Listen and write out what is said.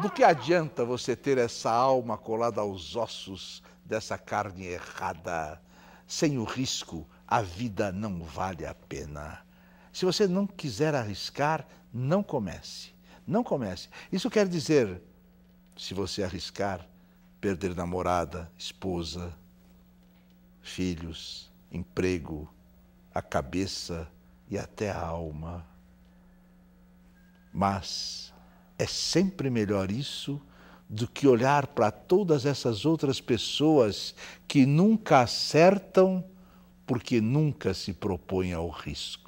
Do que adianta você ter essa alma colada aos ossos dessa carne errada? Sem o risco, a vida não vale a pena. Se você não quiser arriscar, não comece. Não comece. Isso quer dizer, se você arriscar, perder namorada, esposa, filhos, emprego, a cabeça e até a alma. Mas é sempre melhor isso do que olhar para todas essas outras pessoas que nunca acertam porque nunca se propõem ao risco.